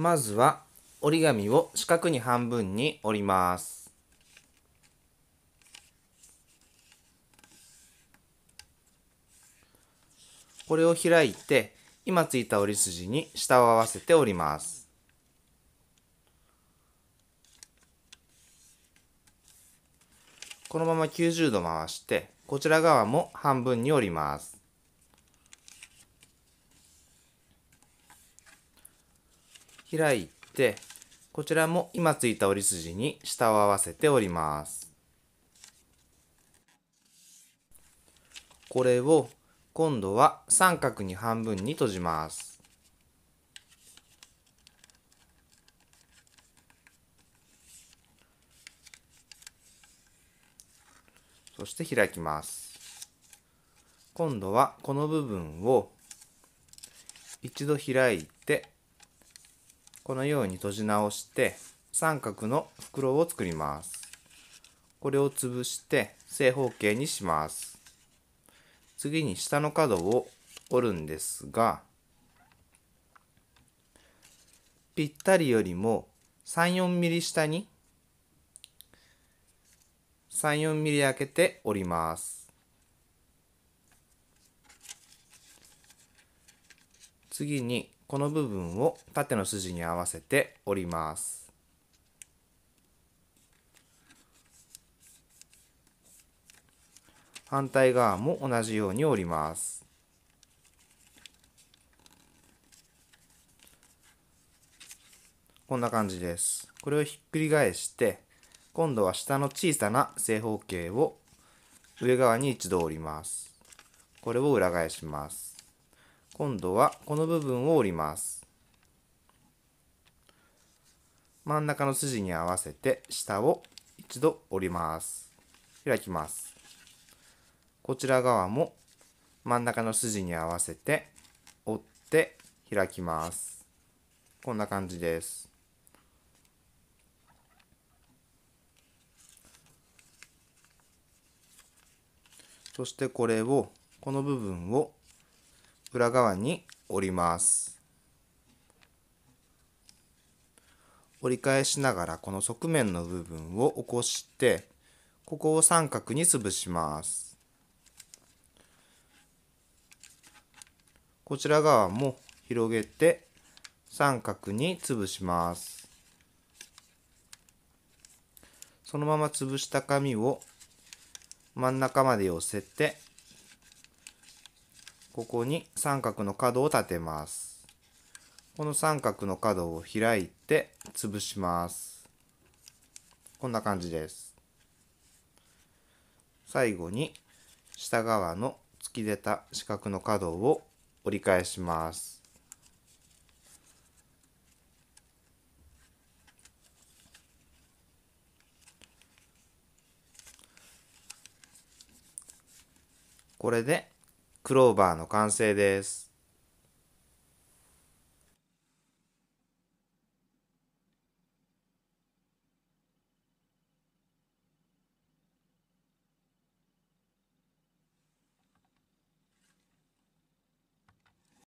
まずは折り紙を四角に半分に折ります。これを開いて今ついた折り筋に下を合わせて折ります。このまま90度回してこちら側も半分に折ります。開いて、こちらも今ついた折り筋に下を合わせております。これを今度は三角に半分に閉じます。そして開きます。今度はこの部分を一度開いてこのように閉じ直して三角の袋を作ります。これを潰して正方形にします。次に下の角を折るんですが、ぴったりよりも3、4ミリ下に3、4ミリ開けて折ります。次にこの部分を縦の筋に合わせて折ります。反対側も同じように折ります。こんな感じです。これをひっくり返して、今度は下の小さな正方形を上側に一度折ります。これを裏返します。今度はこの部分を折ります真ん中の筋に合わせて下を一度折ります開きますこちら側も真ん中の筋に合わせて折って開きますこんな感じですそしてこれをこの部分を裏側に折ります折り返しながらこの側面の部分を起こしてここを三角に潰しますこちら側も広げて三角に潰しますそのまま潰した紙を真ん中まで寄せてここに三角の角を立てます。この三角の角を開いて潰します。こんな感じです。最後に下側の突き出た四角の角を折り返します。これでクローバーの完成です。